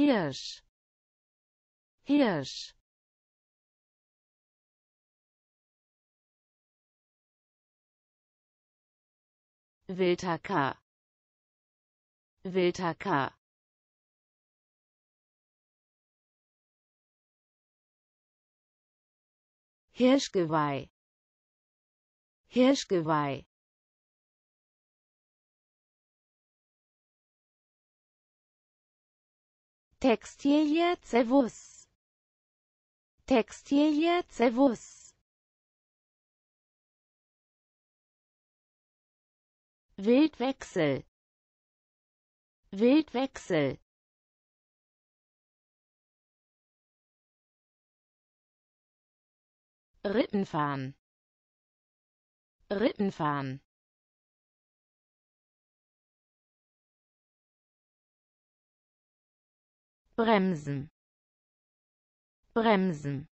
Hirsch Hirsch Wildhacker Wildhacker Hirschgeweih Hirschgeweih Textilie Zevus Textilie Zevus Wildwechsel Wildwechsel Rittenfahren Rittenfahren bremsen bremsen